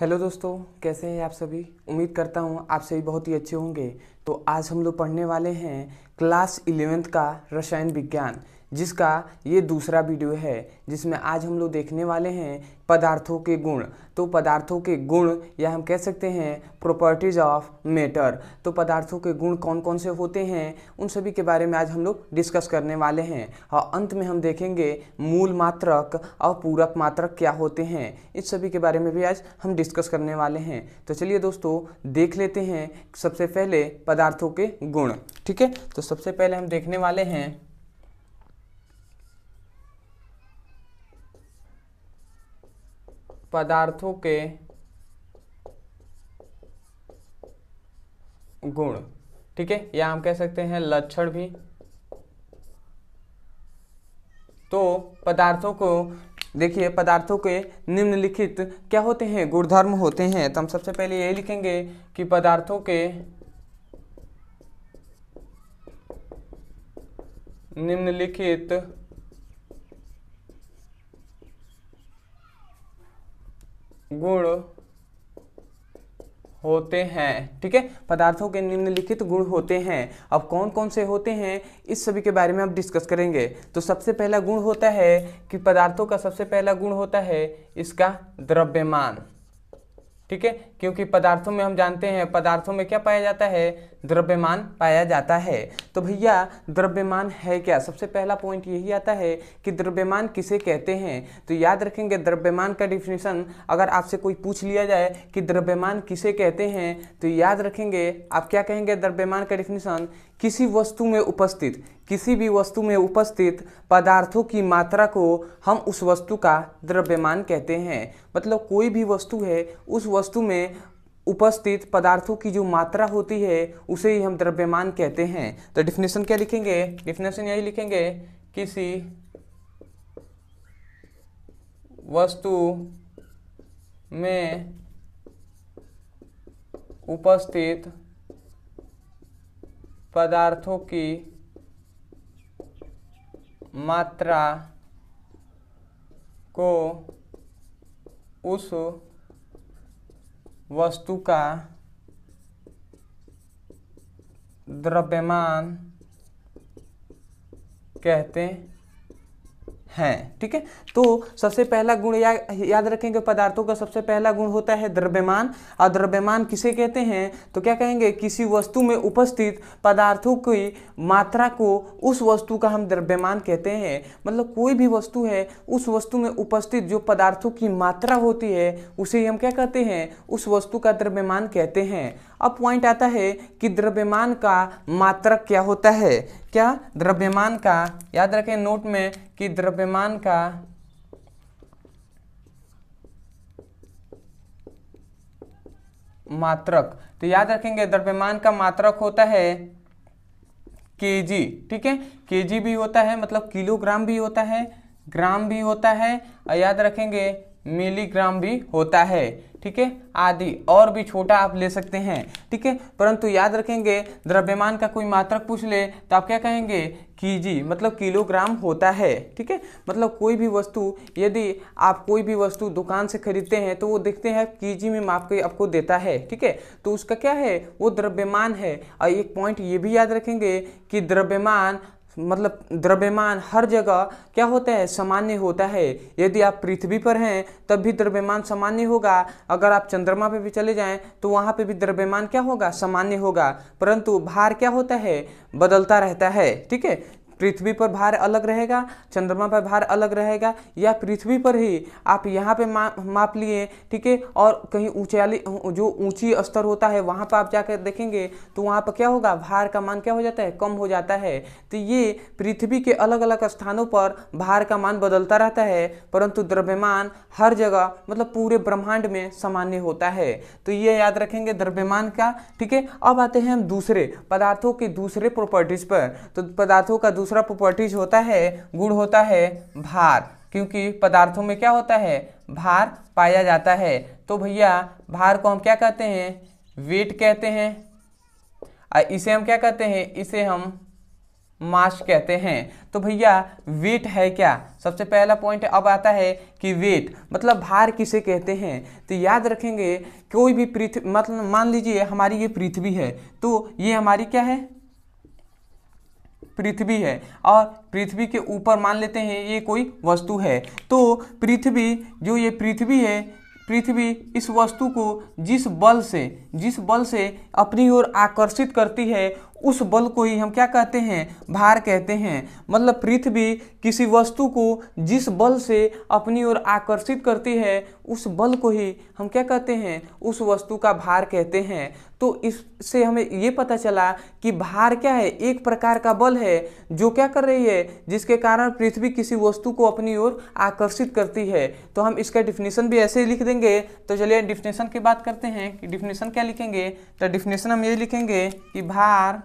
hello दोस्तों कैसे हैं आप सभी उम्मीद करता हूं आप सभी बहुत ही अच्छे होंगे तो आज हम लोग पढ़ने वाले हैं क्लास इलेवेंथ का रसायन विज्ञान जिसका ये दूसरा वीडियो है जिसमें आज हम लोग देखने वाले हैं पदार्थों के गुण तो पदार्थों के गुण या हम कह सकते हैं प्रॉपर्टीज़ ऑफ मैटर तो पदार्थों के गुण कौन कौन से होते हैं उन सभी के बारे में आज हम लोग डिस्कस करने वाले हैं और अंत में हम देखेंगे मूल मात्रक और पूरक मात्रक क्या होते हैं इस सभी के बारे में भी आज हम डिस्कस करने वाले हैं तो चलिए दोस्तों देख लेते हैं सबसे पहले पदार्थों के गुण ठीक है तो सबसे पहले हम देखने वाले हैं पदार्थों के गुण ठीक है या हम कह सकते हैं लक्षण भी तो पदार्थों को देखिए पदार्थों के निम्नलिखित क्या होते हैं गुणधर्म होते हैं तो हम सबसे पहले यही लिखेंगे कि पदार्थों के निम्नलिखित गुण होते हैं ठीक है पदार्थों के निम्नलिखित गुण होते हैं अब कौन कौन से होते हैं इस सभी के बारे में हम डिस्कस करेंगे तो सबसे पहला गुण होता है कि पदार्थों का सबसे पहला गुण होता है इसका द्रव्यमान ठीक है क्योंकि पदार्थों में हम जानते हैं पदार्थों में क्या पाया जाता है द्रव्यमान पाया जाता है तो भैया द्रव्यमान है क्या सबसे पहला पॉइंट यही आता है कि द्रव्यमान किसे कहते हैं तो याद रखेंगे द्रव्यमान का डिफिनेशन अगर आपसे कोई पूछ लिया जाए कि द्रव्यमान किसे कहते हैं तो याद रखेंगे आप क्या कहेंगे द्रव्यमान का डिफिनेशन किसी वस्तु में उपस्थित किसी भी वस्तु में उपस्थित पदार्थों की मात्रा को हम उस वस्तु का द्रव्यमान कहते हैं मतलब कोई भी वस्तु है उस वस्तु में उपस्थित पदार्थों की जो मात्रा होती है उसे ही हम द्रव्यमान कहते हैं तो डिफिनेशन क्या लिखेंगे डिफिनेशन यही लिखेंगे किसी वस्तु में उपस्थित पदार्थों की मात्रा को उस वस्तु का द्रव्यमान कहते हैं हैं ठीक है तो सबसे पहला गुण या, याद रखेंगे पदार्थों का सबसे पहला गुण होता है द्रव्यमान और द्रव्यमान किसे कहते हैं तो क्या कहेंगे किसी वस्तु में उपस्थित पदार्थों की मात्रा को उस वस्तु का हम द्रव्यमान कहते हैं मतलब कोई भी वस्तु है उस वस्तु में उपस्थित जो पदार्थों की मात्रा होती है उसे हम क्या कहते हैं उस वस्तु का द्रव्यमान कहते हैं अब पॉइंट आता है कि द्रव्यमान का मात्रक क्या होता है क्या द्रव्यमान का याद रखें नोट में कि द्रव्यमान का मात्रक तो याद रखेंगे द्रव्यमान का मात्रक होता है केजी ठीक है केजी भी होता है मतलब किलोग्राम भी होता है ग्राम भी होता है और याद रखेंगे मिलीग्राम भी होता है ठीक है आदि और भी छोटा आप ले सकते हैं ठीक है परंतु याद रखेंगे द्रव्यमान का कोई मात्रक पूछ ले तो आप क्या कहेंगे की जी मतलब किलोग्राम होता है ठीक है मतलब कोई भी वस्तु यदि आप कोई भी वस्तु दुकान से खरीदते हैं तो वो देखते हैं के जी में माप के आपको देता है ठीक है तो उसका क्या है वो द्रव्यमान है और एक पॉइंट ये भी याद रखेंगे कि द्रव्यमान मतलब द्रव्यमान हर जगह क्या होता है सामान्य होता है यदि आप पृथ्वी पर हैं तब भी द्रव्यमान सामान्य होगा अगर आप चंद्रमा पर भी चले जाएं तो वहाँ पे भी द्रव्यमान क्या होगा सामान्य होगा परंतु भार क्या होता है बदलता रहता है ठीक है पृथ्वी पर भार अलग रहेगा चंद्रमा पर भार अलग रहेगा या पृथ्वी पर ही आप यहाँ पे मा, माप लिए ठीक है और कहीं ऊंचाई जो ऊंची स्तर होता है वहाँ पर आप जाकर देखेंगे तो वहाँ पर क्या होगा भार का मान क्या हो जाता है कम हो जाता है तो ये पृथ्वी के अलग अलग स्थानों पर भार का मान बदलता रहता है परंतु द्रव्यमान हर जगह मतलब पूरे ब्रह्मांड में सामान्य होता है तो ये याद रखेंगे द्रव्यमान का ठीक है अब आते हैं हम दूसरे पदार्थों के दूसरे प्रॉपर्टीज पर तो पदार्थों का दूसरा प्रॉपर्टीज होता है गुण होता है भार क्योंकि पदार्थों में क्या होता है भार पाया जाता है तो भैया भार को हम क्या कहते हैं वेट कहते हैं और इसे हम क्या कहते हैं इसे हम मास कहते हैं तो भैया वेट है क्या सबसे पहला पॉइंट अब आता है कि वेट मतलब भार किसे कहते हैं तो याद रखेंगे कोई भी पृथ्वी मतलब मान लीजिए हमारी ये पृथ्वी है तो ये हमारी क्या है पृथ्वी है और पृथ्वी के ऊपर मान लेते हैं ये कोई वस्तु है तो पृथ्वी जो ये पृथ्वी है पृथ्वी इस वस्तु को जिस बल से जिस बल से अपनी ओर आकर्षित करती है उस बल को ही हम क्या कहते हैं भार कहते हैं मतलब पृथ्वी किसी वस्तु को जिस बल से अपनी ओर आकर्षित करती है उस बल को ही हम क्या कहते हैं उस वस्तु का भार कहते हैं तो इससे हमें ये पता चला कि भार क्या है एक प्रकार का बल है जो क्या कर रही है जिसके कारण पृथ्वी किसी वस्तु को अपनी ओर आकर्षित करती है तो हम इसका डिफिनेशन भी ऐसे ही लिख देंगे तो चलिए डिफिनेशन की बात करते हैं कि डिफिनेशन क्या लिखेंगे तो डिफिनेशन हम ये लिखेंगे कि भार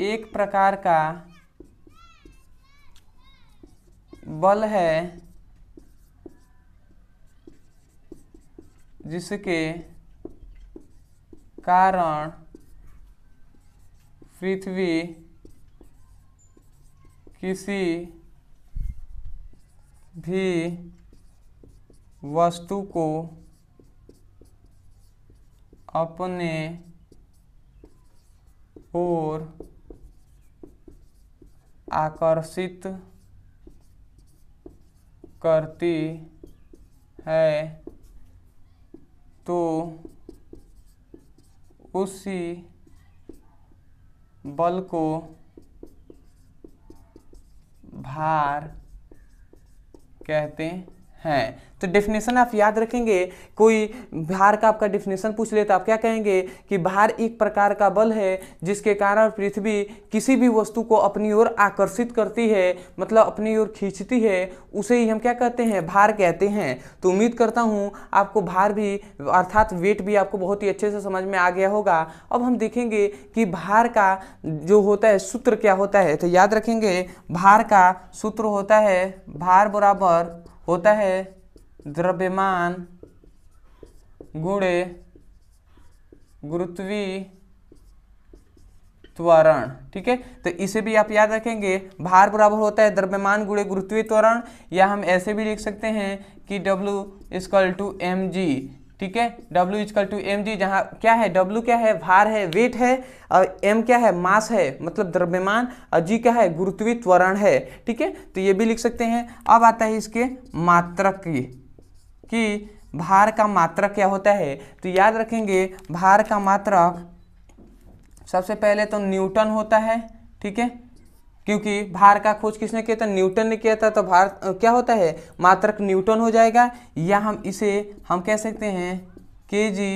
एक प्रकार का बल है जिसके कारण पृथ्वी किसी भी वस्तु को अपने और आकर्षित करती है तो उसी बल को भार कहते हैं हैं तो डेफिनेशन आप याद रखेंगे कोई भार का आपका डेफिनेशन पूछ ले तो आप क्या कहेंगे कि भार एक प्रकार का बल है जिसके कारण पृथ्वी किसी भी वस्तु को अपनी ओर आकर्षित करती है मतलब अपनी ओर खींचती है उसे ही हम क्या कहते हैं भार कहते हैं तो उम्मीद करता हूँ आपको भार भी अर्थात वेट भी आपको बहुत ही अच्छे से समझ में आ गया होगा अब हम देखेंगे कि भार का जो होता है सूत्र क्या होता है तो याद रखेंगे भार का सूत्र होता है भार बराबर होता है द्रव्यमान गुणे गुरुत्वी त्वरण ठीक है तो इसे भी आप याद रखेंगे भार बराबर होता है द्रव्यमान गुणे गुरुत्वीय त्वरण या हम ऐसे भी लिख सकते हैं कि W equal to M G ठीक है W equal to M G जहाँ क्या है W क्या है भार है वेट है और M क्या है मास है मतलब द्रव्यमान और G क्या है गुरुत्वीय त्वरण है ठीक है तो ये भी लिख सकते हैं अब आता है इसके मात्रक की कि भार का मात्रक क्या होता है तो याद रखेंगे भार का मात्रक सबसे पहले तो न्यूटन होता है ठीक है क्योंकि भार का खोज किसने किया था न्यूटन ने किया था तो भार क्या होता है मात्रक न्यूटन हो जाएगा या हम इसे हम कह सकते हैं के जी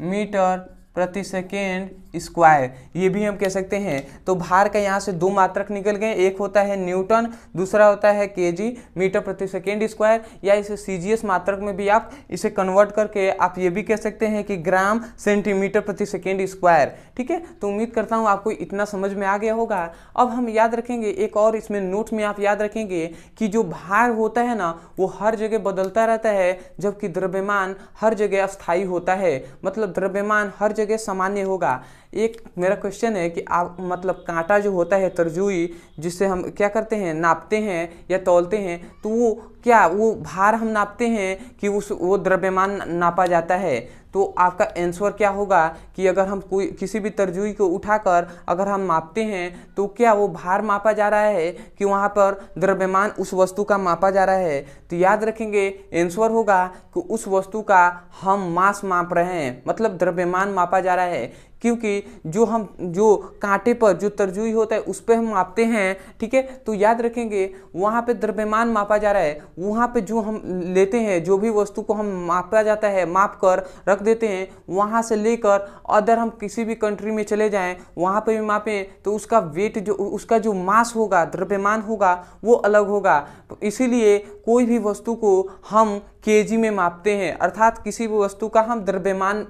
मीटर प्रति सेकेंड स्क्वायर ये भी हम कह सकते हैं तो भार का यहाँ से दो मात्रक निकल गए एक होता है न्यूटन दूसरा होता है केजी मीटर प्रति सेकेंड स्क्वायर या इसे सीजीएस मात्रक में भी आप इसे कन्वर्ट करके आप ये भी कह सकते हैं कि ग्राम सेंटीमीटर प्रति सेकेंड स्क्वायर ठीक है तो उम्मीद करता हूँ आपको इतना समझ में आ गया होगा अब हम याद रखेंगे एक और इसमें नोट में आप याद रखेंगे कि जो भार होता है ना वो हर जगह बदलता रहता है जबकि द्रव्यमान हर जगह अस्थायी होता है मतलब द्रव्यमान हर जगह जगह सामान्य होगा एक मेरा क्वेश्चन है कि आप मतलब कांटा जो होता है तरजुई जिससे हम क्या करते हैं नापते हैं या तोलते हैं तो वो क्या वो भार हम नापते हैं कि उस वो द्रव्यमान नापा जाता है तो आपका आंसर क्या होगा कि अगर हम कोई किसी भी तर्जुई को उठाकर अगर हम मापते हैं तो क्या वो भार मापा जा रहा है कि वहाँ पर द्रव्यमान उस वस्तु का मापा जा रहा है तो याद रखेंगे आंसर होगा कि उस वस्तु का हम मास माप रहे हैं मतलब द्रव्यमान मापा जा रहा है क्योंकि जो हम जो कांटे पर जो तरजुई होता है उस पर हम मापते हैं ठीक है तो याद रखेंगे वहाँ पे द्रव्यमान मापा जा रहा है वहाँ पे जो हम लेते हैं जो भी वस्तु को हम मापा जाता है माप कर रख देते हैं वहाँ से लेकर अदर हम किसी भी कंट्री में चले जाएँ वहाँ पर भी मापें तो उसका वेट जो उसका जो मास होगा द्रव्यमान होगा वो अलग होगा इसीलिए कोई भी वस्तु को हम केजी में मापते हैं अर्थात किसी भी वस्तु का हम द्रव्यमान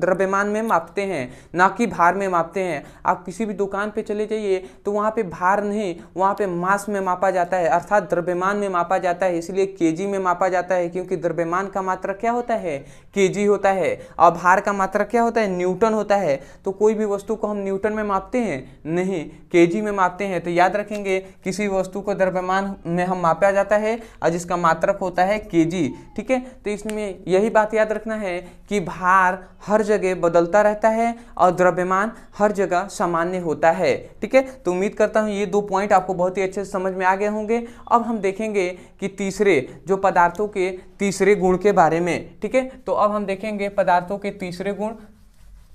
द्रव्यमान में मापते हैं ना कि भार में मापते हैं आप किसी भी दुकान पे चले जाइए तो वहाँ पे भार नहीं वहाँ पे मास में मापा जाता है अर्थात द्रव्यमान में मापा जाता है इसलिए केजी में मापा जाता है क्योंकि द्रव्यमान का मात्रा क्या होता है के होता है और भार का मात्रा क्या होता है न्यूटन होता है तो कोई भी वस्तु को हम न्यूटन में मापते हैं नहीं के में मापते हैं तो याद रखेंगे किसी वस्तु को द्रव्यमान में हम मापा जाता है और जिसका मात्रक होता है के जी होगी ठीक है तो इसमें यही बात याद रखना है कि भार हर जगह बदलता रहता है और द्रव्यमान हर जगह सामान्य होता है ठीक है तो उम्मीद करता हूँ ये दो पॉइंट आपको बहुत ही अच्छे से समझ में आ गए होंगे अब हम देखेंगे कि तीसरे जो पदार्थों के तीसरे गुण के बारे में ठीक है तो अब हम देखेंगे पदार्थों के तीसरे गुण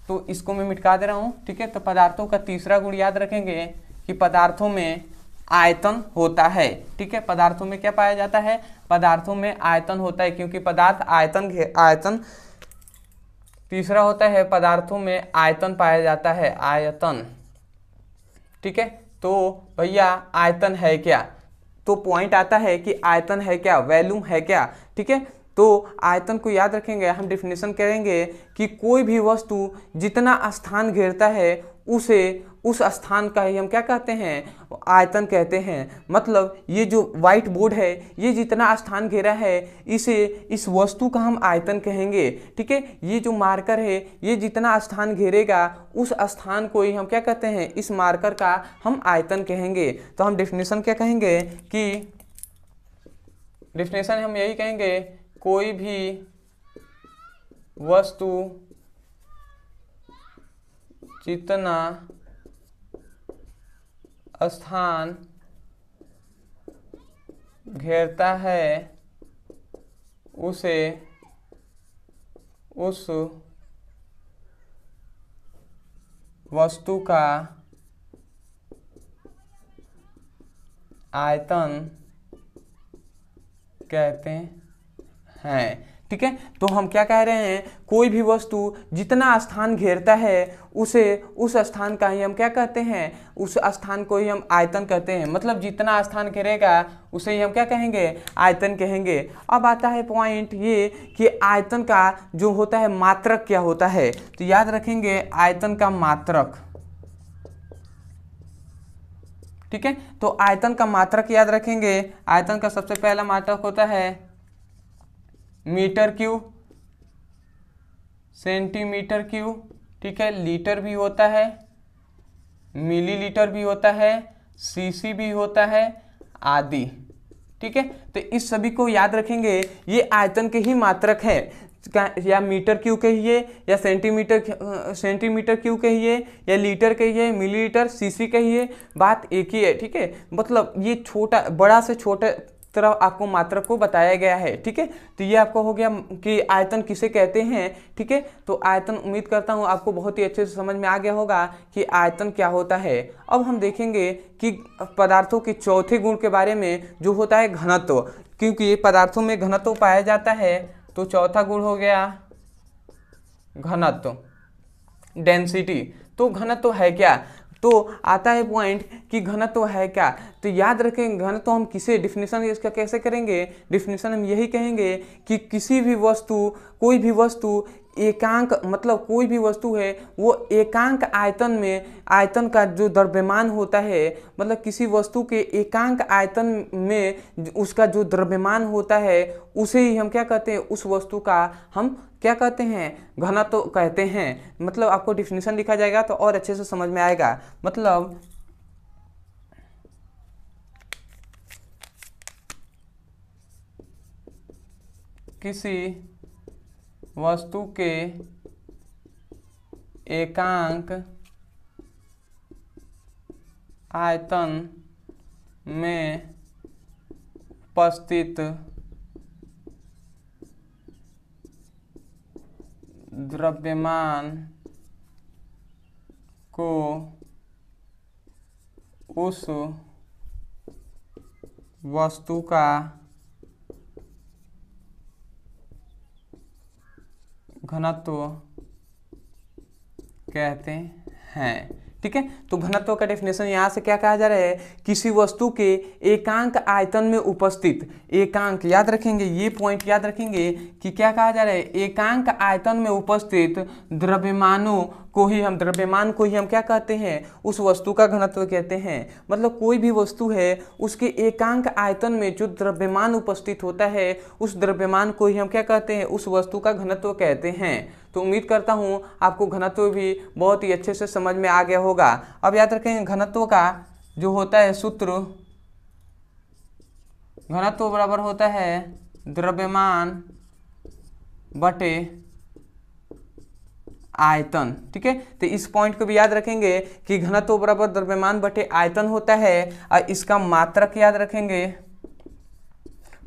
तो इसको मैं मिटका दे रहा हूँ ठीक है तो पदार्थों का तीसरा गुण याद रखेंगे कि पदार्थों में आयतन होता है ठीक है पदार्थों में क्या पाया जाता है पदार्थों में आयतन होता है क्योंकि पदार्थ आयतन आयतन तीसरा होता है पदार्थों में आयतन पाया जाता है आयतन ठीक है तो भैया आयतन है क्या तो पॉइंट आता है कि आयतन है क्या वैल्यूम है क्या ठीक है तो आयतन को याद रखेंगे हम डिफिनेशन करेंगे कि कोई भी वस्तु जितना स्थान घेरता है उसे उस स्थान का ही हम क्या कहते हैं आयतन कहते हैं मतलब ये जो वाइट बोर्ड है ये जितना स्थान घेरा है इसे इस वस्तु का हम आयतन कहेंगे ठीक है ये जो मार्कर है ये जितना स्थान घेरेगा उस स्थान को ही हम क्या कहते हैं इस मार्कर का हम आयतन कहेंगे तो हम डेफिनेशन क्या कहेंगे कि डेफिनेशन हम यही कहेंगे कोई भी वस्तु जितना स्थान घेरता है उसे उस वस्तु का आयतन कहते हैं ठीक है तो हम क्या कह रहे हैं कोई भी वस्तु जितना स्थान घेरता है उसे उस स्थान का ही हम क्या कहते हैं उस स्थान को ही हम आयतन कहते हैं मतलब जितना स्थान घेरेगा उसे ही हम क्या कहेंगे आयतन कहेंगे अब आता है पॉइंट ये कि आयतन का जो होता है मात्रक क्या होता है तो याद रखेंगे आयतन का मात्रक ठीक है तो आयतन का मात्रक याद रखेंगे आयतन का सबसे पहला मात्रक होता है मीटर क्यू सेंटीमीटर क्यू ठीक है लीटर भी होता है मिलीलीटर भी होता है सीसी भी होता है आदि ठीक है तो इस सभी को याद रखेंगे ये आयतन के ही मात्रक है या मीटर क्यू कहिए या सेंटीमीटर सेंटीमीटर क्यू कहिए या लीटर कहिए मिलीलीटर सीसी कहिए बात एक ही है ठीक है मतलब ये छोटा बड़ा से छोटा तरह आपको मात्रक को बताया गया है ठीक है तो ये आपको हो गया कि आयतन किसे कहते हैं ठीक है तो आयतन उम्मीद करता हूँ आपको बहुत ही अच्छे से समझ में आ गया होगा कि आयतन क्या होता है अब हम देखेंगे कि पदार्थों के चौथे गुण के बारे में जो होता है घनत्व क्योंकि पदार्थों में घनत्व पाया जाता है तो चौथा गुण हो गया घनत्व डेंसिटी तो घनत्व है क्या तो आता है पॉइंट कि घनत्व तो है क्या तो याद रखें घनत्व तो हम किसे डिफिनेशन इसका कैसे करेंगे डिफिनेशन हम यही कहेंगे कि किसी भी वस्तु कोई भी वस्तु एकांक मतलब कोई भी वस्तु है वो एकांक आयतन में आयतन का जो द्रव्यमान होता है मतलब किसी वस्तु के एकांक आयतन में उसका जो द्रव्यमान होता है उसे ही हम क्या कहते हैं उस वस्तु का हम क्या कहते हैं घनत्व तो कहते हैं मतलब आपको डिफिनेशन लिखा जाएगा तो और अच्छे से समझ में आएगा मतलब किसी वस्तु के एकांक आयतन में उपस्थित द्रव्यमान को उस वस्तु का घनत्व कहते हैं ठीक है तो घनत्व का डेफिनेशन यहाँ से क्या कहा जा रहा है किसी वस्तु के एकांक आयतन में उपस्थित एकांक याद रखेंगे ये पॉइंट याद रखेंगे कि क्या कहा जा रहा है एकांक आयतन में उपस्थित द्रव्यमानों को ही हम द्रव्यमान को ही हम क्या कहते हैं उस वस्तु का घनत्व कहते हैं मतलब कोई भी वस्तु है उसके एकांक आयतन में जो द्रव्यमान उपस्थित होता है उस द्रव्यमान को ही हम क्या कहते हैं उस वस्तु का घनत्व कहते हैं तो उम्मीद करता हूँ आपको घनत्व भी बहुत ही अच्छे से समझ में आ गया होगा अब याद रखेंगे घनत्व का जो होता है सूत्र घनत्व बराबर होता है द्रव्यमान बटे आयतन ठीक है तो इस पॉइंट को भी याद रखेंगे कि घनत्व बराबर द्रव्यमान बटे आयतन होता है और इसका मात्रक याद रखेंगे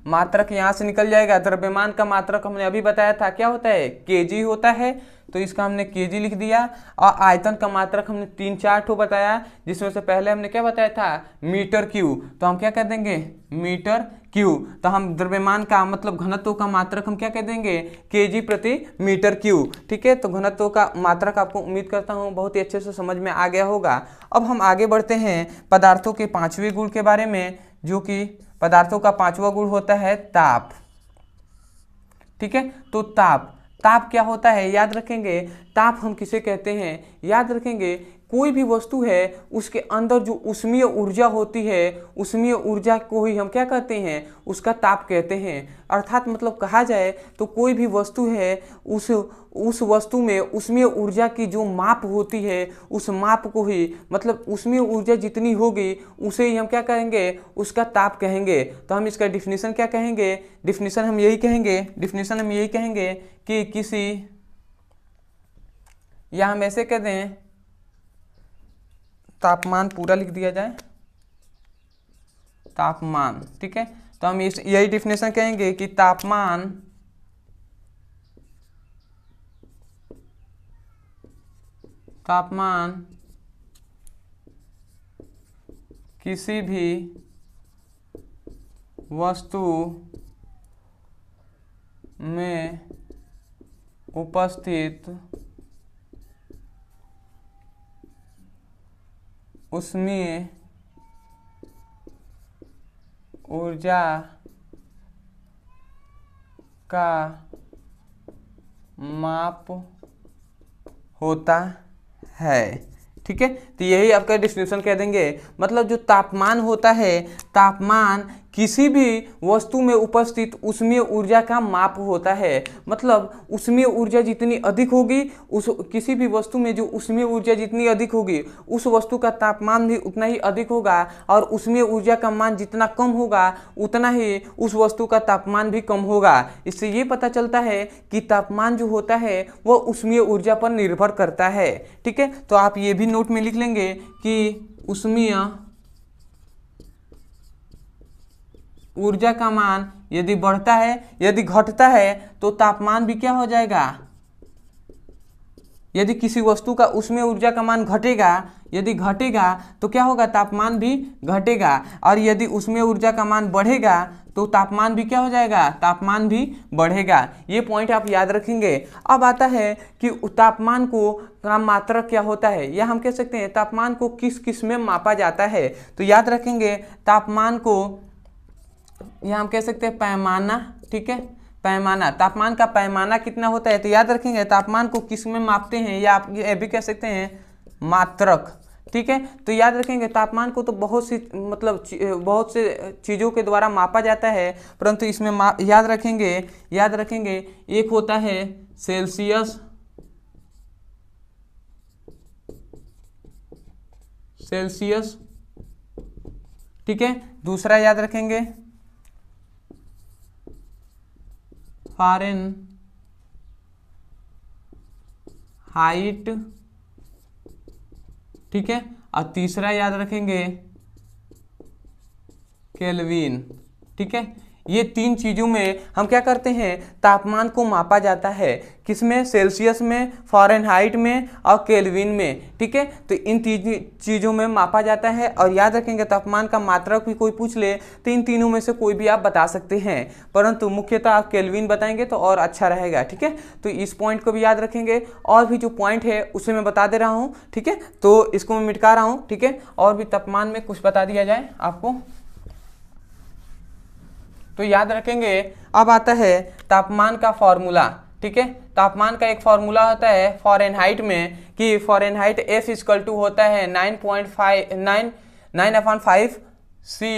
मात्रक यहाँ से निकल जाएगा द्रव्यमान का मात्रक हमने अभी बताया था क्या होता है के होता है तो इसका हमने के लिख दिया और आयतन का मात्रक हमने तीन चार ठो बताया जिसमें से पहले हमने क्या बताया था मीटर क्यू तो हम क्या कह देंगे मीटर क्यू तो हम द्रव्यमान का मतलब घनत्व का मात्रक हम क्या कह देंगे के प्रति मीटर क्यू ठीक है तो घनत्व का मात्रक आपको उम्मीद करता हूँ बहुत ही अच्छे से समझ में आ गया होगा अब हम आगे बढ़ते हैं पदार्थों के पाँचवें गुण के बारे में जो कि पदार्थों का पांचवा गुण होता है ताप ठीक है तो ताप ताप क्या होता है याद रखेंगे ताप हम किसे कहते हैं याद रखेंगे कोई भी वस्तु है उसके अंदर जो उष्मीय ऊर्जा होती है उष्मीय ऊर्जा को ही हम क्या कहते हैं उसका ताप कहते हैं अर्थात मतलब कहा जाए तो कोई भी वस्तु है उस उस वस्तु में उष्मीय ऊर्जा की जो माप होती है उस माप को ही मतलब उष्मीय ऊर्जा जितनी होगी उसे ही हम क्या कहेंगे उसका ताप कहेंगे तो हम इसका डिफिनेशन क्या कहेंगे डिफिनेशन हम यही कहेंगे डिफिनेशन हम यही कहेंगे कि किसी या हम ऐसे कह दें तापमान पूरा लिख दिया जाए तापमान ठीक है तो हम इस यही डिफिनेशन कहेंगे कि तापमान तापमान किसी भी वस्तु में उपस्थित उसमें ऊर्जा का माप होता है ठीक है तो यही आपका डिस्क्रिप्शन कह देंगे मतलब जो तापमान होता है तापमान किसी भी वस्तु में उपस्थित उसमें ऊर्जा का माप होता है मतलब उसमें ऊर्जा जितनी अधिक होगी उस किसी भी वस्तु में जो उसमें ऊर्जा जितनी अधिक होगी उस वस्तु का तापमान भी उतना ही अधिक होगा और उसमें ऊर्जा का मान जितना कम होगा उतना ही उस वस्तु का तापमान भी कम होगा इससे ये पता चलता है कि तापमान जो होता है वह उसमें ऊर्जा पर निर्भर करता है ठीक है तो आप ये भी नोट में लिख लेंगे कि उसमें ऊर्जा का मान यदि बढ़ता है यदि घटता है तो तापमान भी क्या हो जाएगा यदि किसी वस्तु का उसमें ऊर्जा का मान घटेगा यदि घटेगा तो क्या होगा तापमान भी घटेगा और यदि उसमें ऊर्जा का मान बढ़ेगा तो तापमान भी क्या हो जाएगा तापमान भी बढ़ेगा ये पॉइंट आप याद रखेंगे अब आता है कि तापमान को का मात्रक क्या होता है या हम कह सकते हैं तापमान को किस किस में मापा जाता है तो याद रखेंगे तापमान को यह हम कह सकते हैं पैमाना ठीक है पैमाना तापमान का पैमाना कितना होता है तो याद रखेंगे तापमान को किस में मापते हैं या आप ये भी कह सकते हैं मात्रक ठीक है तो याद रखेंगे तापमान को तो बहुत सी मतलब बहुत से चीज़ों के द्वारा मापा जाता है परंतु इसमें याद रखेंगे याद रखेंगे एक होता है सेल्सियस सेल्सियस ठीक है दूसरा याद रखेंगे फॉरेन हाइट ठीक है और तीसरा याद रखेंगे केल्विन ठीक है ये तीन चीज़ों में हम क्या करते हैं तापमान को मापा जाता है किसमें सेल्सियस में फॉरेनहाइट में और केल्विन में ठीक है तो इन तीन चीज़ों में मापा जाता है और याद रखेंगे तापमान का मात्रा भी कोई पूछ ले तो इन तीनों में से कोई भी आप बता सकते हैं परंतु मुख्यतः आप केल्विन बताएंगे तो और अच्छा रहेगा ठीक है तो इस पॉइंट को भी याद रखेंगे और भी जो पॉइंट है उसे मैं बता दे रहा हूँ ठीक है तो इसको मैं मिटका रहा हूँ ठीक है और भी तापमान में कुछ बता दिया जाए आपको तो याद रखेंगे अब आता है तापमान का फॉर्मूला ठीक है तापमान का एक फॉर्मूला होता है फॉरन हाइट में कि Fahrenheit F equal to होता है nine point five nine nine upon five C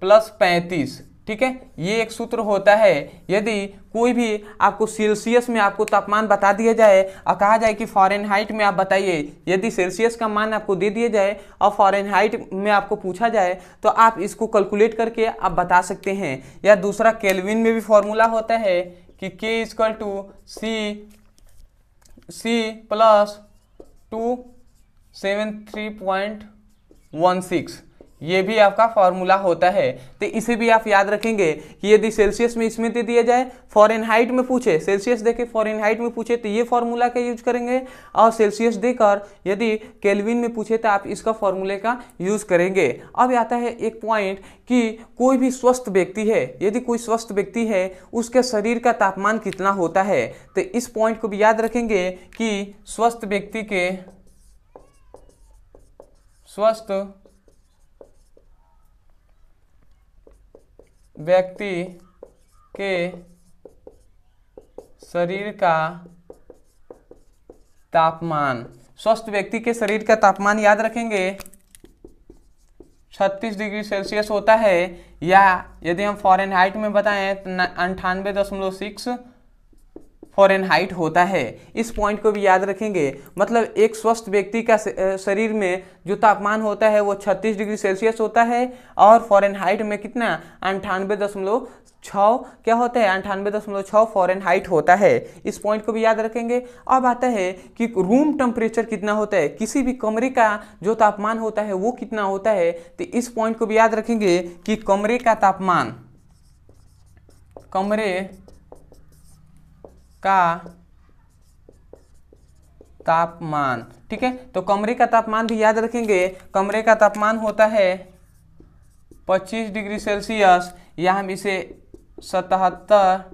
plus पैंतीस ठीक है ये एक सूत्र होता है यदि कोई भी आपको सेल्सियस में आपको तापमान बता दिया जाए और कहा जाए कि हाइट में आप बताइए यदि सेल्सियस का मान आपको दे दिया जाए और हाइट में आपको पूछा जाए तो आप इसको कैलकुलेट करके आप बता सकते हैं या दूसरा केल्विन में भी फॉर्मूला होता है कि K equal to C C plus two seven three point one six ये भी आपका फॉर्मूला होता है तो इसे भी आप याद रखेंगे कि यदि सेल्सियस में इसमें दे दिया जाए फॉरन हाइट में पूछे सेल्सियस देके हाइट में पूछे तो ये फॉर्मूला का यूज करेंगे और सेल्सियस देकर यदि केल्विन में पूछे तो आप इसका फॉर्मूले का यूज करेंगे अब आता है एक पॉइंट कि कोई भी स्वस्थ व्यक्ति है यदि कोई स्वस्थ व्यक्ति है उसके शरीर का तापमान कितना होता है तो इस पॉइंट को भी याद रखेंगे कि स्वस्थ व्यक्ति के स्वस्थ व्यक्ति के शरीर का तापमान स्वस्थ व्यक्ति के शरीर का तापमान याद रखेंगे 36 डिग्री सेल्सियस होता है या यदि हम फॉरेन हाइट में बताएं तो अंठानवे दशमलव सिक्स फॉरेनहाइट होता है इस पॉइंट को भी याद रखेंगे मतलब एक स्वस्थ व्यक्ति का शरीर में जो तापमान होता है वो 36 डिग्री सेल्सियस होता है और फॉरेनहाइट में कितना अंठानवे दशमलव छः क्या होता है अंठानवे दशमलव छः फॉरन हाइट होता है इस पॉइंट को भी याद रखेंगे अब आता है कि रूम टेम्परेचर कितना होता है किसी भी कमरे का जो तापमान होता है वो कितना होता है तो इस पॉइंट को भी याद रखेंगे कि कमरे का तापमान कमरे का तापमान ठीक है तो कमरे का तापमान भी याद रखेंगे कमरे का तापमान होता है 25 डिग्री सेल्सियस या हम इसे सतहत्तर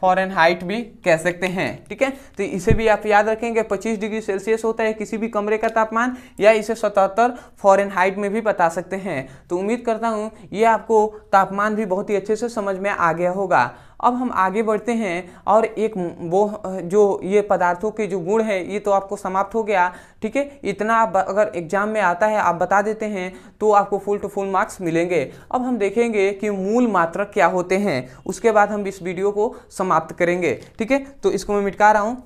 फॉरन हाइट भी कह सकते हैं ठीक है तो इसे भी आप याद रखेंगे 25 डिग्री सेल्सियस होता है किसी भी कमरे का तापमान या इसे 77 फॉरन हाइट में भी बता सकते हैं तो उम्मीद करता हूँ ये आपको तापमान भी बहुत ही अच्छे से समझ में आ गया होगा अब हम आगे बढ़ते हैं और एक वो जो ये पदार्थों के जो गुण हैं ये तो आपको समाप्त हो गया ठीक है इतना आप अगर एग्जाम में आता है आप बता देते हैं तो आपको फुल टू फुल मार्क्स मिलेंगे अब हम देखेंगे कि मूल मात्रक क्या होते हैं उसके बाद हम इस वीडियो को समाप्त करेंगे ठीक है तो इसको मैं मिटका रहा हूँ